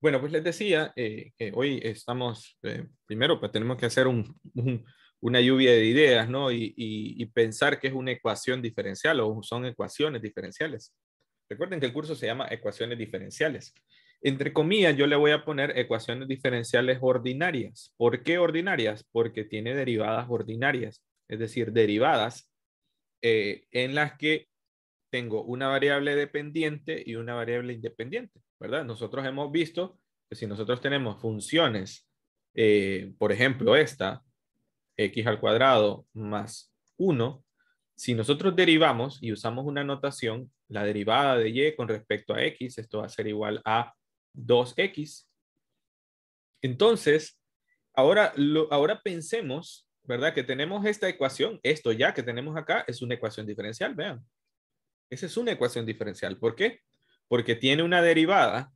Bueno, pues les decía, eh, que hoy estamos, eh, primero, pues tenemos que hacer una lluvia de ideas, ¿no? Y, pensar que es una ecuación diferencial o son ecuaciones diferenciales. Recuerden que el curso se llama ecuaciones diferenciales. Entre comillas, yo le voy a poner ecuaciones diferenciales ordinarias. ¿Por qué ordinarias? Porque tiene derivadas ordinarias, es decir, derivadas eh, en las que tengo una variable dependiente y una variable independiente. ¿verdad? Nosotros hemos visto que si nosotros tenemos funciones, eh, por ejemplo, esta, x al cuadrado más 1, si nosotros derivamos y usamos una notación, la derivada de y con respecto a x, esto va a ser igual a 2x. Entonces, ahora, ahora pensemos, ¿verdad? Que tenemos esta ecuación, esto ya que tenemos acá es una ecuación diferencial, vean. Esa es una ecuación diferencial. ¿Por qué? porque tiene una derivada.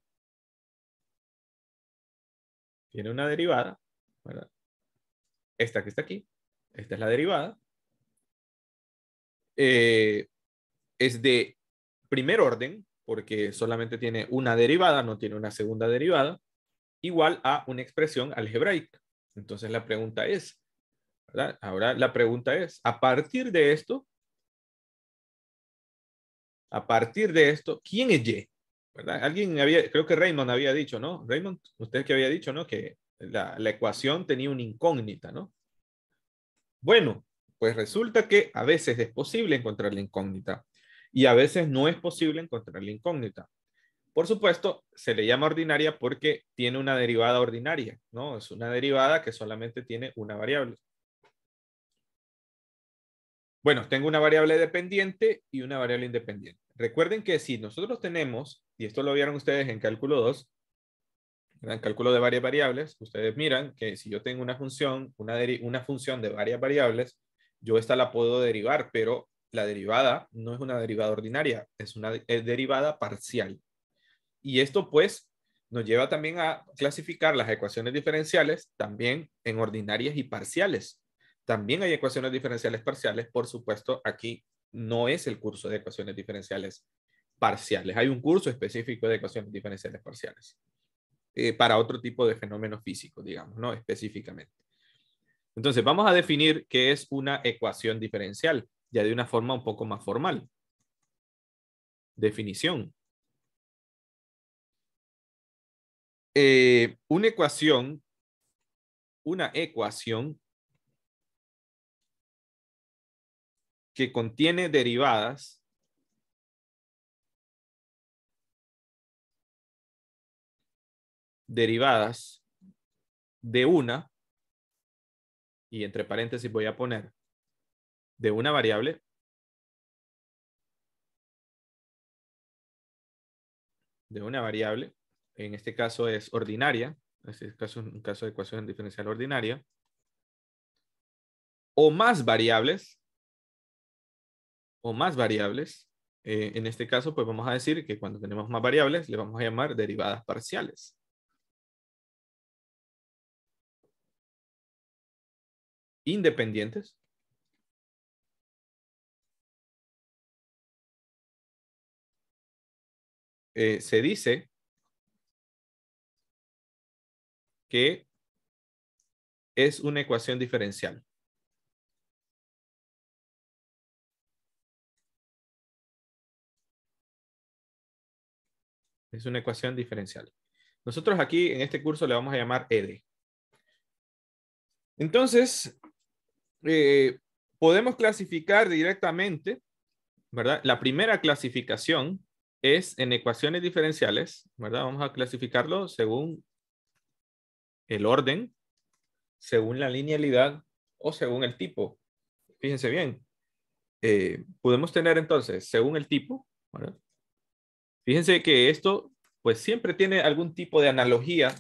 Tiene una derivada, Esta que está aquí, esta es la derivada. Eh, es de primer orden, porque solamente tiene una derivada, no tiene una segunda derivada, igual a una expresión algebraica. Entonces la pregunta es, ¿verdad? Ahora la pregunta es, a partir de esto, a partir de esto, ¿quién es Y? ¿verdad? Alguien había, creo que Raymond había dicho, ¿no? Raymond, usted que había dicho, ¿no? Que la, ecuación tenía una incógnita, ¿no? Bueno, pues resulta que a veces es posible encontrar la incógnita y a veces no es posible encontrar la incógnita. Por supuesto, se le llama ordinaria porque tiene una derivada ordinaria, ¿no? Es una derivada que solamente tiene una variable. Bueno, tengo una variable dependiente y una variable independiente. Recuerden que si nosotros tenemos y esto lo vieron ustedes en cálculo 2, en cálculo de varias variables, ustedes miran que si yo tengo una función, una, función de varias variables, yo esta la puedo derivar, pero la derivada no es una derivada ordinaria, es una derivada parcial. Y esto pues nos lleva también a clasificar las ecuaciones diferenciales también en ordinarias y parciales. También hay ecuaciones diferenciales parciales, por supuesto, aquí no es el curso de ecuaciones diferenciales parciales. Hay un curso específico de ecuaciones diferenciales parciales eh, para otro tipo de fenómenos físicos, digamos, ¿no? Específicamente. Entonces, vamos a definir qué es una ecuación diferencial, ya de una forma un poco más formal. Definición. Eh, una ecuación, una ecuación que contiene derivadas derivadas de una, y entre paréntesis voy a poner, de una variable, de una variable, en este caso es ordinaria, en este caso es un caso de ecuación diferencial ordinaria, o más variables, o más variables, eh, en este caso, pues vamos a decir que cuando tenemos más variables, le vamos a llamar derivadas parciales. independientes? Eh, se dice que es una ecuación diferencial. Es una ecuación diferencial. Nosotros aquí en este curso le vamos a llamar ED. Entonces, eh, podemos clasificar directamente, ¿verdad? La primera clasificación es en ecuaciones diferenciales, ¿verdad? Vamos a clasificarlo según el orden, según la linealidad o según el tipo. Fíjense bien, eh, podemos tener entonces, según el tipo, ¿verdad? Fíjense que esto pues siempre tiene algún tipo de analogía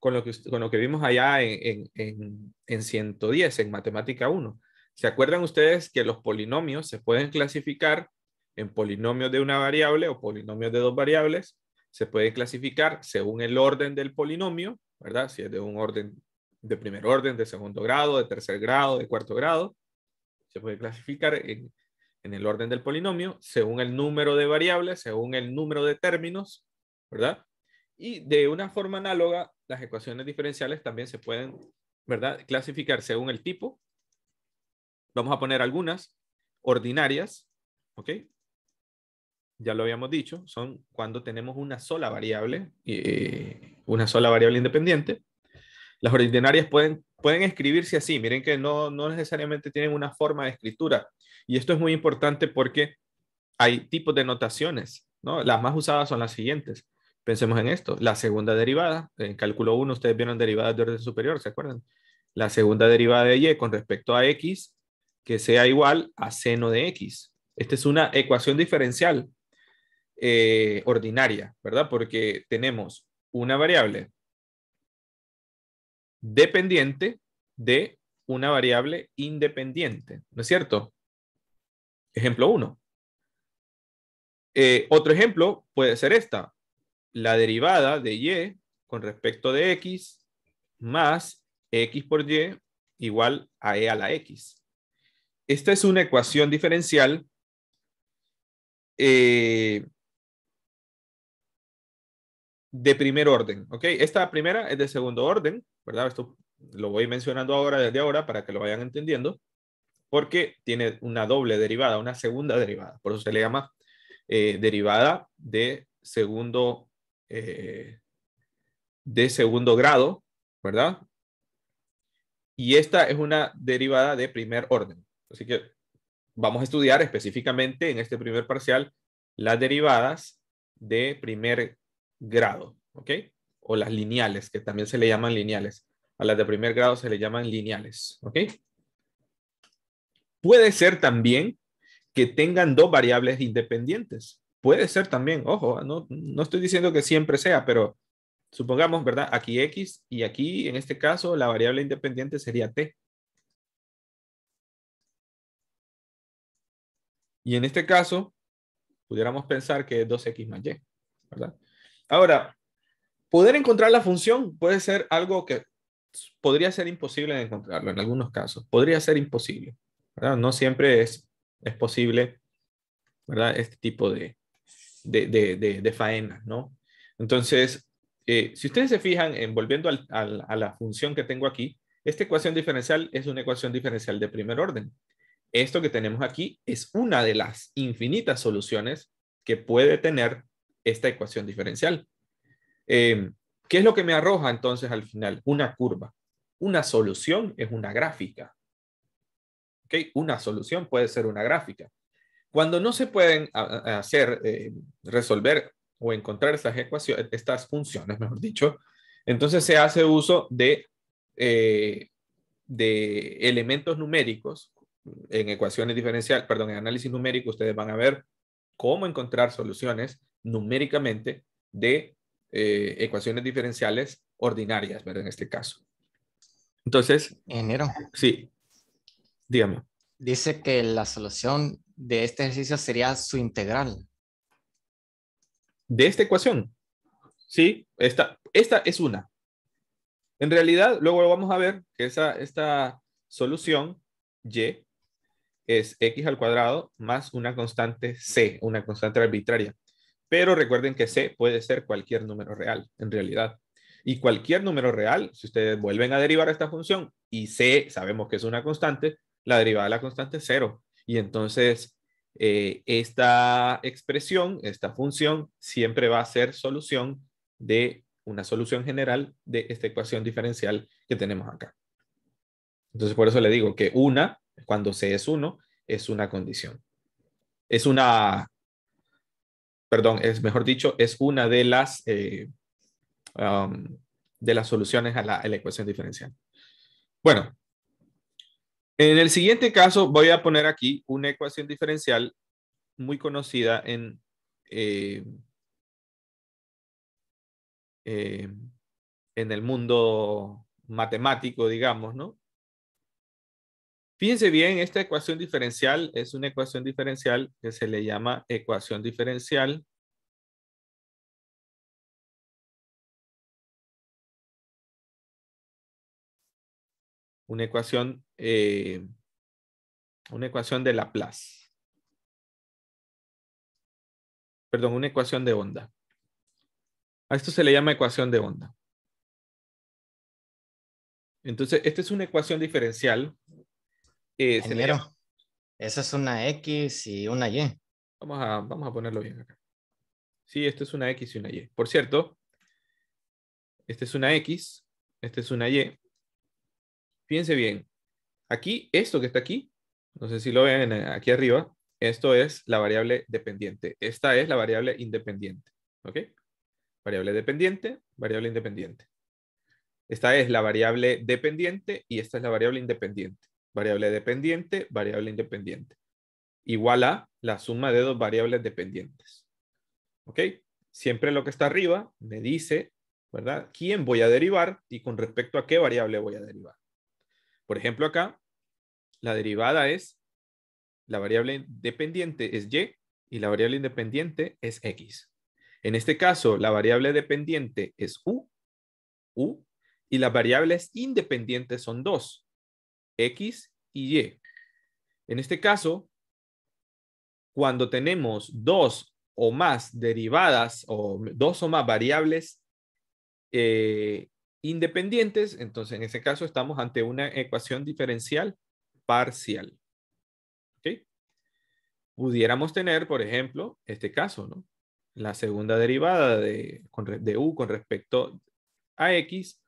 con lo que, con lo que vimos allá en, en, en 110, en matemática 1. ¿Se acuerdan ustedes que los polinomios se pueden clasificar en polinomios de una variable o polinomios de dos variables? Se pueden clasificar según el orden del polinomio, ¿verdad? Si es de un orden de primer orden, de segundo grado, de tercer grado, de cuarto grado. Se puede clasificar en, en el orden del polinomio según el número de variables, según el número de términos, ¿verdad? Y de una forma análoga, las ecuaciones diferenciales también se pueden, ¿verdad?, clasificar según el tipo. Vamos a poner algunas ordinarias, ¿ok? Ya lo habíamos dicho, son cuando tenemos una sola variable, y eh, una sola variable independiente. Las ordinarias pueden, pueden escribirse así, miren que no, no necesariamente tienen una forma de escritura. Y esto es muy importante porque hay tipos de notaciones, ¿no? Las más usadas son las siguientes. Pensemos en esto. La segunda derivada, en cálculo 1 ustedes vieron derivadas de orden superior, ¿se acuerdan? La segunda derivada de y con respecto a x, que sea igual a seno de x. Esta es una ecuación diferencial eh, ordinaria, ¿verdad? Porque tenemos una variable dependiente de una variable independiente, ¿no es cierto? Ejemplo 1. Eh, otro ejemplo puede ser esta, la derivada de y con respecto de x más x por y igual a e a la x. Esta es una ecuación diferencial eh, de primer orden, ¿ok? Esta primera es de segundo orden, ¿verdad? Esto lo voy mencionando ahora desde ahora para que lo vayan entendiendo, porque tiene una doble derivada, una segunda derivada, por eso se le llama eh, derivada de segundo eh, de segundo grado, ¿verdad? Y esta es una derivada de primer orden. Así que vamos a estudiar específicamente en este primer parcial las derivadas de primer grado, ¿ok? O las lineales, que también se le llaman lineales. A las de primer grado se le llaman lineales, ¿ok? Puede ser también que tengan dos variables independientes. Puede ser también, ojo, ¿eh? no, no estoy diciendo que siempre sea, pero supongamos, ¿verdad? Aquí X y aquí, en este caso, la variable independiente sería T. Y en este caso, pudiéramos pensar que es 2X más Y, ¿verdad? Ahora, poder encontrar la función puede ser algo que podría ser imposible de encontrarlo en algunos casos. Podría ser imposible, ¿verdad? No siempre es, es posible, ¿verdad? Este tipo de, de, faena, ¿no? Entonces, eh, si ustedes se fijan, en, volviendo a la función que tengo aquí, esta ecuación diferencial es una ecuación diferencial de primer orden. Esto que tenemos aquí es una de las infinitas soluciones que puede tener esta ecuación diferencial. Em, ¿Qué es lo que me arroja entonces al final? Una curva. Una solución es una gráfica. ¿Okay? Una solución puede ser una gráfica. Cuando no se pueden hacer, eh, resolver o encontrar estas ecuaciones, estas funciones, mejor dicho, entonces se hace uso de, eh, de elementos numéricos en ecuaciones diferenciales, perdón, en análisis numérico, ustedes van a ver cómo encontrar soluciones numéricamente de eh, ecuaciones diferenciales ordinarias, ¿verdad? En este caso. Entonces. Enero. Sí. Dígame. Dice que la solución de este ejercicio sería su integral. De esta ecuación. Sí, esta, esta es una. En realidad, luego vamos a ver que esa, esta solución y es x al cuadrado más una constante c, una constante arbitraria. Pero recuerden que c puede ser cualquier número real, en realidad. Y cualquier número real, si ustedes vuelven a derivar esta función y c sabemos que es una constante, la derivada de la constante es cero. Y entonces, eh, esta expresión, esta función, siempre va a ser solución de una solución general de esta ecuación diferencial que tenemos acá. Entonces, por eso le digo que una, cuando C es uno, es una condición. Es una, perdón, es mejor dicho, es una de las, eh, um, de las soluciones a la, a la ecuación diferencial. Bueno, en el siguiente caso voy a poner aquí una ecuación diferencial muy conocida en... Eh, eh, en el mundo matemático, digamos, ¿no? Fíjense bien, esta ecuación diferencial es una ecuación diferencial que se le llama ecuación diferencial una ecuación, eh, una ecuación de Laplace. Perdón, una ecuación de onda. A esto se le llama ecuación de onda. Entonces, esta es una ecuación diferencial. Eh, Esa es una X y una Y. Vamos a, vamos a ponerlo bien acá. Sí, esto es una X y una Y. Por cierto, esta es una X, esta es una Y, fíjense bien, aquí, esto que está aquí, no sé si lo ven aquí arriba, esto es la variable dependiente. Esta es la variable independiente. ¿Ok? Variable dependiente, variable independiente. Esta es la variable dependiente y esta es la variable independiente. Variable dependiente, variable independiente. Igual a la suma de dos variables dependientes. ¿Ok? Siempre lo que está arriba me dice, ¿verdad? ¿Quién voy a derivar y con respecto a qué variable voy a derivar? Por ejemplo, acá la derivada es, la variable dependiente es y y la variable independiente es x. En este caso, la variable dependiente es u, u, y las variables independientes son dos, x y y. En este caso, cuando tenemos dos o más derivadas o dos o más variables eh, independientes, entonces en ese caso estamos ante una ecuación diferencial parcial. Pudiéramos tener, por ejemplo, este caso, ¿no? La segunda derivada de, de u con respecto a x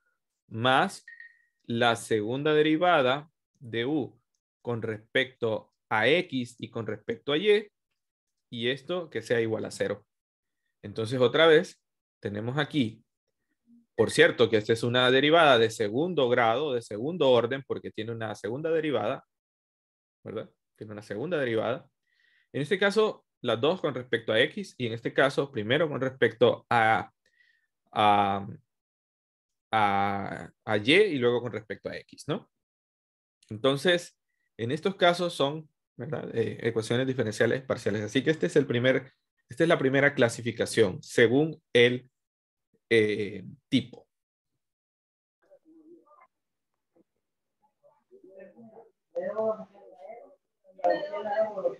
más la segunda derivada de u con respecto a x y con respecto a y, y esto que sea igual a cero. Entonces, otra vez, tenemos aquí por cierto, que esta es una derivada de segundo grado, de segundo orden, porque tiene una segunda derivada, ¿verdad? Tiene una segunda derivada. En este caso, las dos con respecto a x y en este caso, primero con respecto a, a, a, y y luego con respecto a x, ¿no? Entonces, en estos casos son eh, ecuaciones diferenciales parciales. Así que este es el primer, esta es la primera clasificación según el eh, tipo.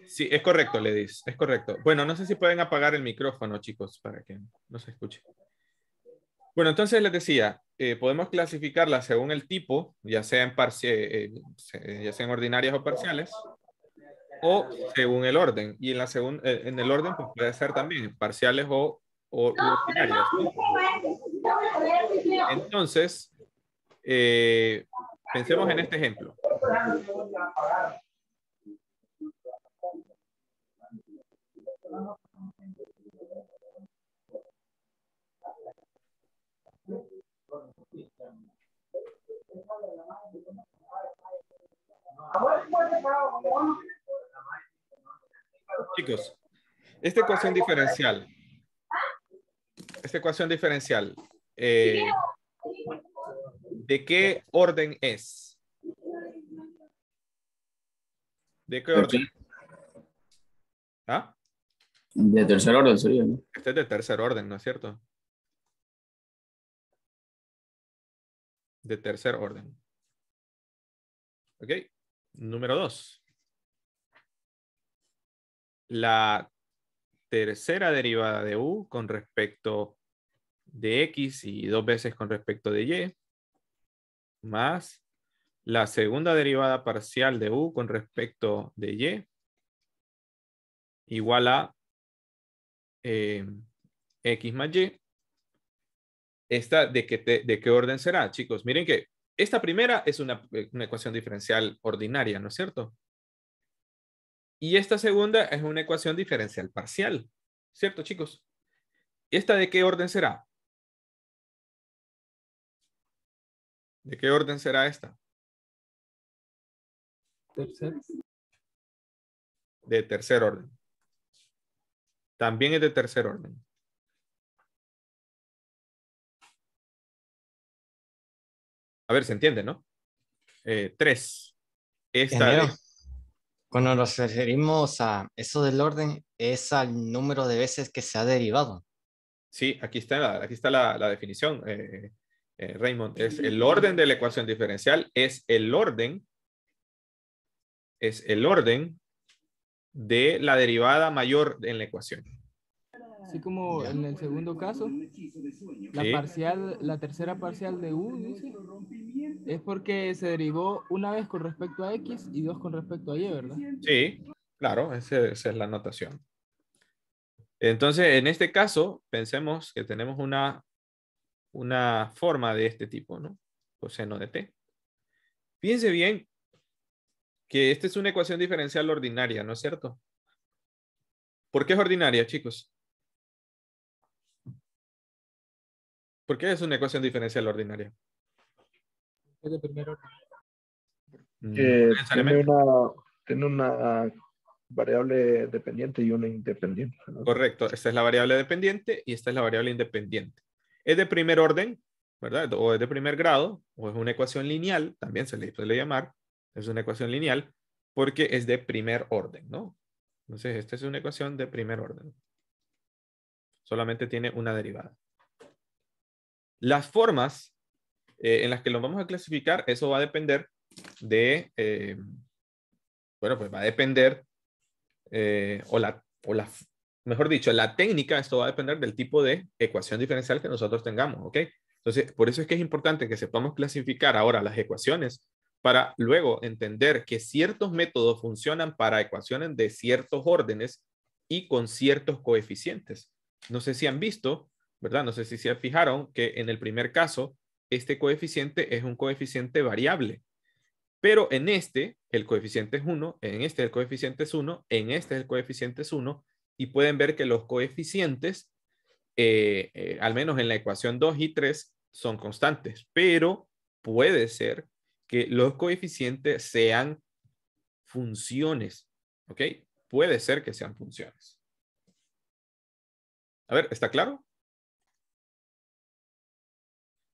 Sí, es correcto, le dice, es correcto. Bueno, no sé si pueden apagar el micrófono, chicos, para que no se escuche. Bueno, entonces les decía, eh, podemos clasificarla según el tipo, ya sea en parciales, eh, ya sean ordinarias o parciales, o según el orden. Y en, la en el orden pues, puede ser también parciales o entonces, eh, pensemos en este ejemplo. Chicos, esta ecuación diferencial esta ecuación diferencial, eh, ¿de qué orden es? ¿De qué orden? ¿Ah? De tercer orden sería, Este es de tercer orden, ¿no es cierto? De tercer orden. Ok. Número dos. La tercera derivada de u con respecto de x y dos veces con respecto de y, más la segunda derivada parcial de u con respecto de y, igual a em, x más y. ¿Esta de qué, de qué orden será, chicos? Miren que esta primera es una ecuación diferencial ordinaria, ¿no es cierto? Y esta segunda es una ecuación diferencial parcial, ¿cierto chicos? ¿Y esta de qué orden será? ¿De qué orden será esta? Tercer. De tercer orden. También es de tercer orden. A ver, se entiende, ¿no? Eh, tres. Esta es cuando nos referimos a eso del orden, es al número de veces que se ha derivado. Sí, aquí está la, aquí está la, definición, eh, eh, Raymond. Es el mm. orden de la ecuación diferencial es el orden, es el orden de la derivada mayor en la ecuación. Así ah, como en el segundo caso, la parcial, la tercera parcial de U, dice, es porque se derivó una vez con respecto a X y dos con respecto a Y, ¿verdad? Sí, claro, esa, es la notación. Entonces, en este caso, pensemos que tenemos una, una forma de este tipo, ¿no? Coseno de T. Piense bien que esta es una ecuación diferencial ordinaria, ¿no es cierto? ¿Por qué es ordinaria, chicos? ¿Por qué es una ecuación diferencial ordinaria? Es de primer orden. Mm, tiene, una, variable dependiente y una independiente. Correcto, esta es la variable dependiente y esta es la variable independiente. Es de primer orden, ¿verdad? O es de primer grado, o es una ecuación lineal, también se le puede llamar, es una ecuación lineal, porque es de primer orden, ¿no? Entonces, esta es una ecuación de primer orden. Solamente tiene una derivada. Las formas eh, en las que los vamos a clasificar, eso va a depender de, eh, bueno, pues va a depender, eh, o, o la, mejor dicho, la técnica, esto va a depender del tipo de ecuación diferencial que nosotros tengamos, ¿ok? Entonces, por eso es que es importante que sepamos clasificar ahora las ecuaciones para luego entender que ciertos métodos funcionan para ecuaciones de ciertos órdenes y con ciertos coeficientes. No sé si han visto ¿verdad? No sé si se fijaron que en el primer caso, este coeficiente es un coeficiente variable, pero en este el coeficiente es 1, en este el coeficiente es 1, en este el coeficiente es 1, y pueden ver que los coeficientes, eh, eh, al menos en la ecuación 2 y 3, son constantes, pero puede ser que los coeficientes sean funciones, ¿ok? Puede ser que sean funciones. A ver, ¿está claro?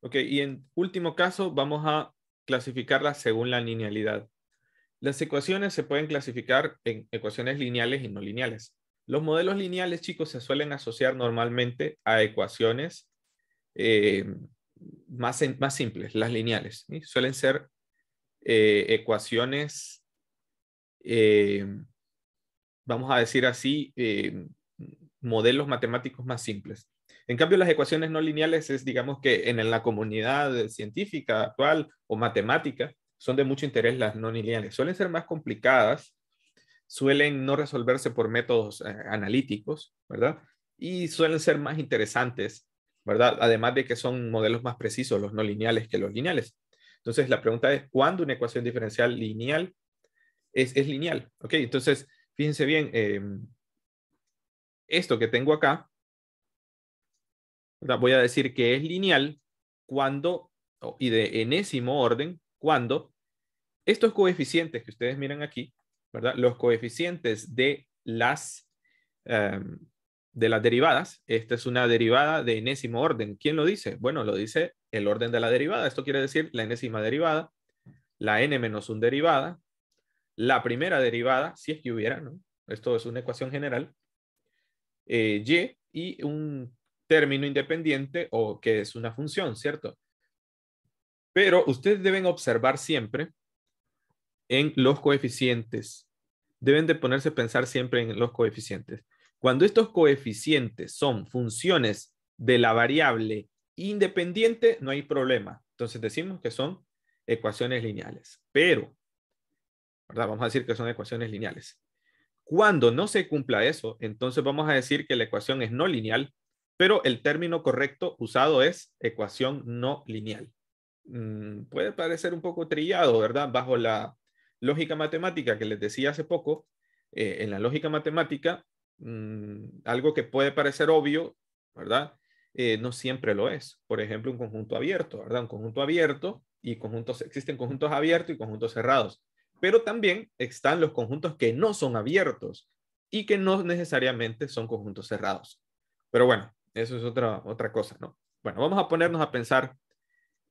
Ok, y en último caso vamos a clasificarlas según la linealidad. Las ecuaciones se pueden clasificar en ecuaciones lineales y no lineales. Los modelos lineales, chicos, se suelen asociar normalmente a ecuaciones eh, más, más, simples, las lineales. Suelen ser eh, ecuaciones, eh, vamos a decir así, modelos matemáticos más simples. En cambio, las ecuaciones no lineales es, digamos que en la comunidad científica actual o matemática, son de mucho interés las no lineales. Suelen ser más complicadas, suelen no resolverse por métodos eh, analíticos, ¿verdad? Y suelen ser más interesantes, ¿verdad? Además de que son modelos más precisos los no lineales que los lineales. Entonces, la pregunta es, ¿cuándo una ecuación diferencial lineal es, lineal? ¿Ok? Entonces, fíjense bien, em, esto que tengo acá Voy a decir que es lineal cuando, y de enésimo orden, cuando estos coeficientes que ustedes miran aquí, ¿verdad? Los coeficientes de las, em, de las derivadas, esta es una derivada de enésimo orden. ¿Quién lo dice? Bueno, lo dice el orden de la derivada. Esto quiere decir la enésima derivada, la n menos 1 derivada, la primera derivada, si es que hubiera, ¿no? Esto es una ecuación general, eh, y y un término independiente o que es una función, ¿cierto? Pero ustedes deben observar siempre en los coeficientes. Deben de ponerse a pensar siempre en los coeficientes. Cuando estos coeficientes son funciones de la variable independiente, no hay problema. Entonces decimos que son ecuaciones lineales. Pero, ¿verdad? Vamos a decir que son ecuaciones lineales. Cuando no se cumpla eso, entonces vamos a decir que la ecuación es no lineal pero el término correcto usado es ecuación no lineal. Mm, puede parecer un poco trillado, ¿verdad? Bajo la lógica matemática que les decía hace poco, eh, en la lógica matemática, mm, algo que puede parecer obvio, ¿verdad? Eh, no siempre lo es. Por ejemplo, un conjunto abierto, ¿verdad? Un conjunto abierto y conjuntos, existen conjuntos abiertos y conjuntos cerrados, pero también están los conjuntos que no son abiertos y que no necesariamente son conjuntos cerrados. Pero bueno, eso es otra, otra cosa, ¿no? Bueno, vamos a ponernos a pensar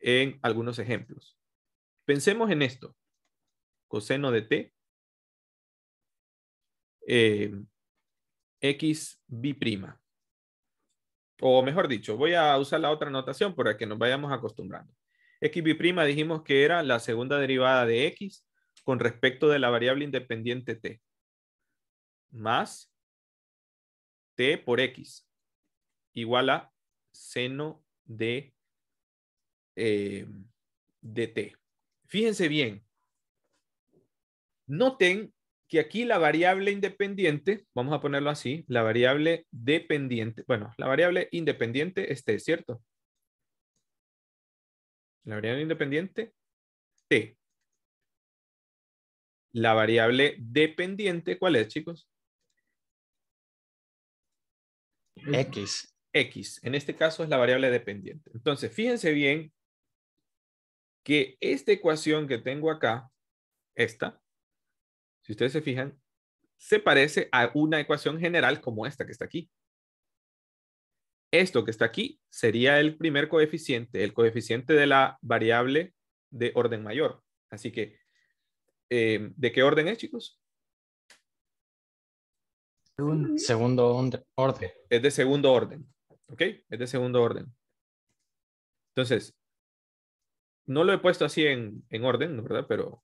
en algunos ejemplos. Pensemos en esto. Coseno de t. Eh, x bi'. O mejor dicho, voy a usar la otra notación para que nos vayamos acostumbrando. x bi' dijimos que era la segunda derivada de x con respecto de la variable independiente t. Más t por x igual a seno eh, de, t. Fíjense bien. Noten que aquí la variable independiente, vamos a ponerlo así, la variable dependiente, bueno, la variable independiente es t, ¿cierto? La variable independiente, t. La variable dependiente, ¿cuál es, chicos? X. X. En este caso es la variable dependiente. Entonces, fíjense bien que esta ecuación que tengo acá, esta, si ustedes se fijan, se parece a una ecuación general como esta que está aquí. Esto que está aquí sería el primer coeficiente, el coeficiente de la variable de orden mayor. Así que, eh, ¿de qué orden es, chicos? Mm. Segundo orden. Es de segundo orden. ¿Ok? Es de segundo orden. Entonces, no lo he puesto así en, orden, ¿verdad? Pero,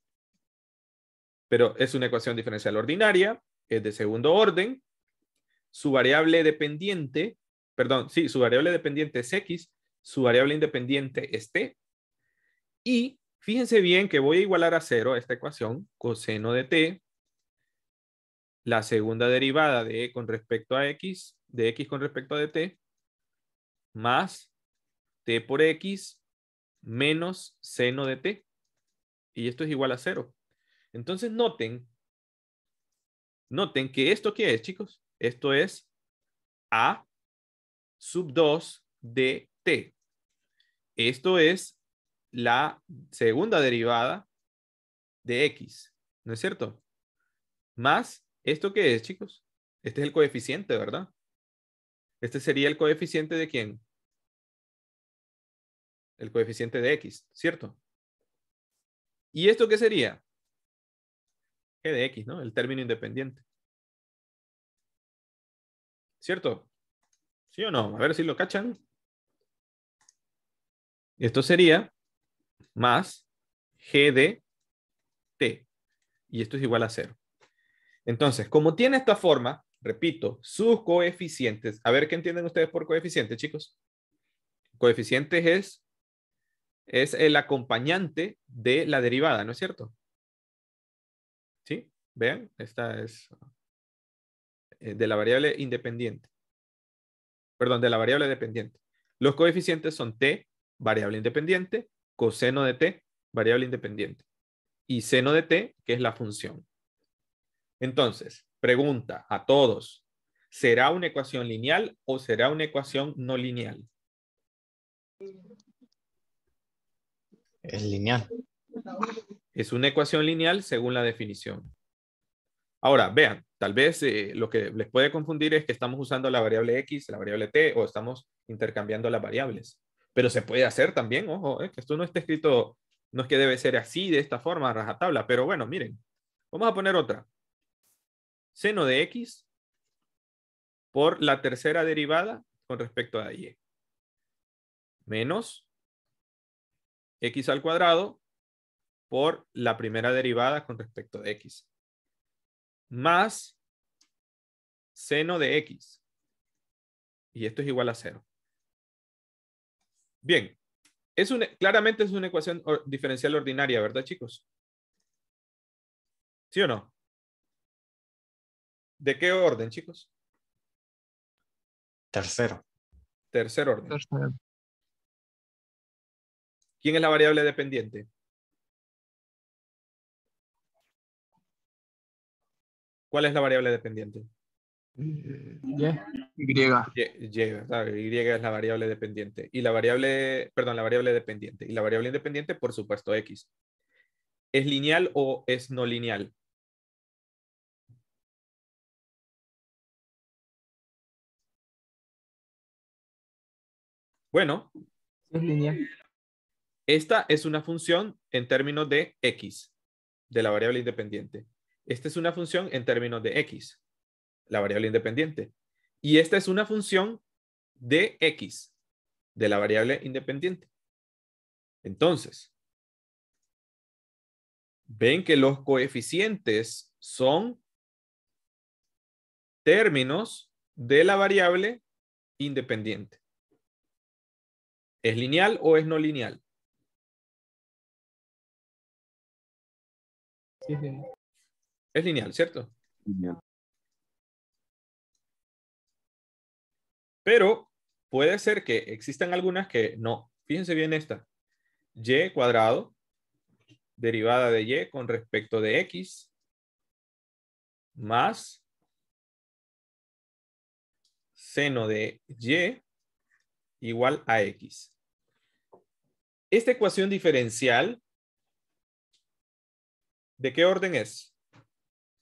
pero es una ecuación diferencial ordinaria, es de segundo orden. Su variable dependiente, perdón, sí, su variable dependiente es X, su variable independiente es T. Y fíjense bien que voy a igualar a cero esta ecuación, coseno de T, la segunda derivada de E con respecto a X, de X con respecto a t más t por x menos seno de t. Y esto es igual a cero. Entonces noten, noten que esto qué es, chicos. Esto es a sub 2 de t. Esto es la segunda derivada de x, ¿no es cierto? Más, ¿esto qué es, chicos? Este es el coeficiente, ¿verdad? Este sería el coeficiente de quién? El coeficiente de X, ¿cierto? ¿Y esto qué sería? G de X, ¿no? El término independiente. ¿Cierto? ¿Sí o no? A ver si lo cachan. Esto sería más G de T. Y esto es igual a cero. Entonces, como tiene esta forma, repito, sus coeficientes. A ver qué entienden ustedes por coeficiente, chicos. Coeficientes es, es el acompañante de la derivada, ¿no es cierto? ¿Sí? Vean, esta es eh, de la variable independiente. Perdón, de la variable dependiente. Los coeficientes son t, variable independiente, coseno de t, variable independiente, y seno de t, que es la función. Entonces, Pregunta a todos, ¿será una ecuación lineal o será una ecuación no lineal? Es lineal. Es una ecuación lineal según la definición. Ahora, vean, tal vez eh, lo que les puede confundir es que estamos usando la variable x, la variable t, o estamos intercambiando las variables. Pero se puede hacer también, ojo, eh, que esto no está escrito, no es que debe ser así, de esta forma, rajatabla, pero bueno, miren, vamos a poner otra seno de x por la tercera derivada con respecto a y. Menos x al cuadrado por la primera derivada con respecto de x. Más seno de x. Y esto es igual a cero. Bien. Es claramente es una ecuación diferencial ordinaria, ¿verdad, chicos? ¿Sí o no? ¿De qué orden, chicos? Tercero. Tercer orden. ¿Quién es la variable dependiente? ¿Cuál es la variable dependiente? Y. Eh, y. Y es la variable dependiente. Y la variable, perdón, la variable dependiente. Y la variable independiente, por supuesto, X. ¿Es lineal o es no lineal? Bueno, esta es una función en términos de x, de la variable independiente. Esta es una función en términos de x, la variable independiente. Y esta es una función de x, de la variable independiente. Entonces, ven que los coeficientes son términos de la variable independiente. ¿Es lineal o es no lineal? Es lineal, ¿cierto? Pero puede ser que existan algunas que no. Fíjense bien esta. Y cuadrado, derivada de y con respecto de x, más seno de y igual a X. Esta ecuación diferencial, ¿de qué orden es?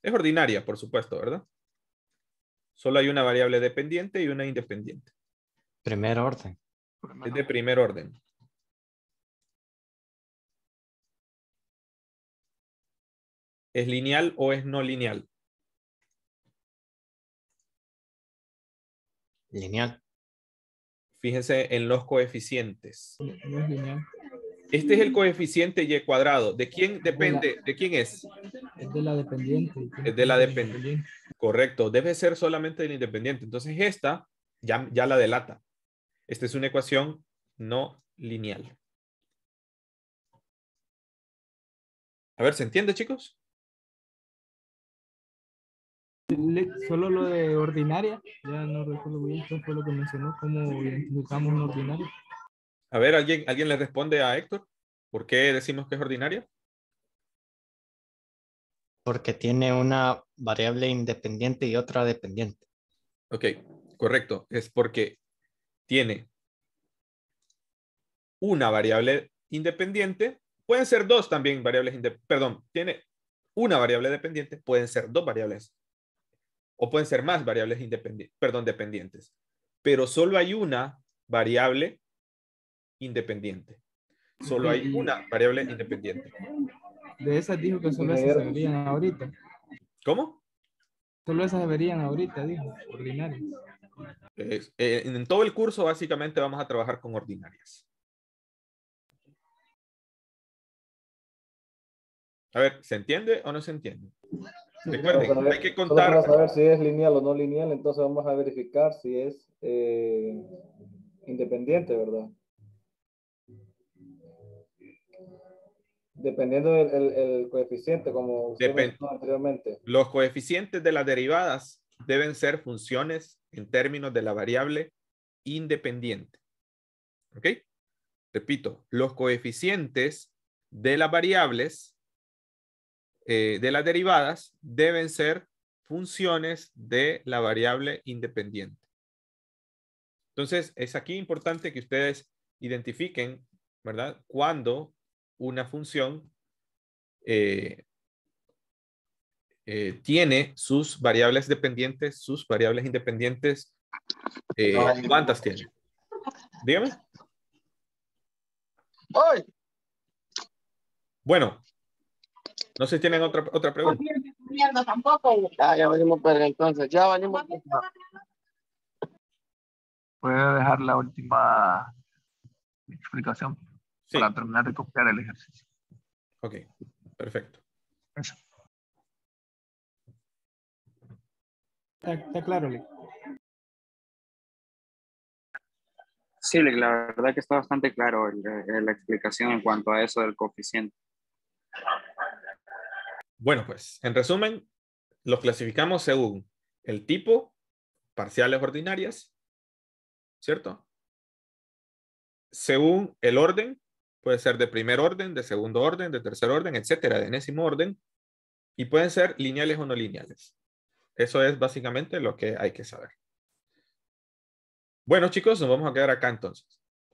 Es ordinaria, por supuesto, ¿verdad? Solo hay una variable dependiente y una independiente. Primer orden. Es de primer orden. ¿Es lineal o es no lineal? Lineal. Fíjense en los coeficientes. Este es el coeficiente y cuadrado. ¿De quién depende? ¿De quién es? Es de la dependiente. Es de la dependiente. Correcto. Debe ser solamente del independiente. Entonces esta ya, ya la delata. Esta es una ecuación no lineal. A ver, ¿se entiende, chicos? solo lo de ordinaria, ya no recuerdo bien fue lo que mencionó, cómo identificamos un ordinario. A ver, ¿alguien, ¿alguien le responde a Héctor? ¿Por qué decimos que es ordinaria? Porque tiene una variable independiente y otra dependiente. Ok, correcto. Es porque tiene una variable independiente, pueden ser dos también variables perdón, tiene una variable dependiente, pueden ser dos variables o pueden ser más variables independientes, perdón, dependientes, pero solo hay una variable independiente. Solo hay una variable independiente. De esas dijo que solo esas se ahorita. ¿Cómo? Solo esas deberían ahorita, dijo, ordinarias. Eh, en todo el curso básicamente vamos a trabajar con ordinarias. A ver, ¿se entiende o no se entiende? Recuerden, hay que contar. a saber si es lineal o no lineal, entonces vamos a verificar si es eh, independiente, ¿verdad? Dependiendo del el, coeficiente, como anteriormente. Los coeficientes de las derivadas deben ser funciones en términos de la variable independiente. ¿Ok? Repito, los coeficientes de las variables eh, de las derivadas deben ser funciones de la variable independiente. Entonces, es aquí importante que ustedes identifiquen, ¿verdad? Cuando una función eh, eh, tiene sus variables dependientes, sus variables independientes, ¿cuántas tiene? Dígame. Bueno, no sé si tienen otra, otra pregunta. tampoco. ya venimos para entonces. Ya venimos. Voy a dejar la última explicación para terminar de copiar el ejercicio. Ok, perfecto. Está, claro, Lee. Sí, la verdad que está bastante claro eh, la explicación en cuanto a eso del coeficiente. Bueno, pues, en resumen, los clasificamos según el tipo, parciales ordinarias, ¿cierto? Según el orden, puede ser de primer orden, de segundo orden, de tercer orden, etcétera, de enésimo orden, y pueden ser lineales o no lineales. Eso es básicamente lo que hay que saber. Bueno, chicos, nos vamos a quedar acá entonces.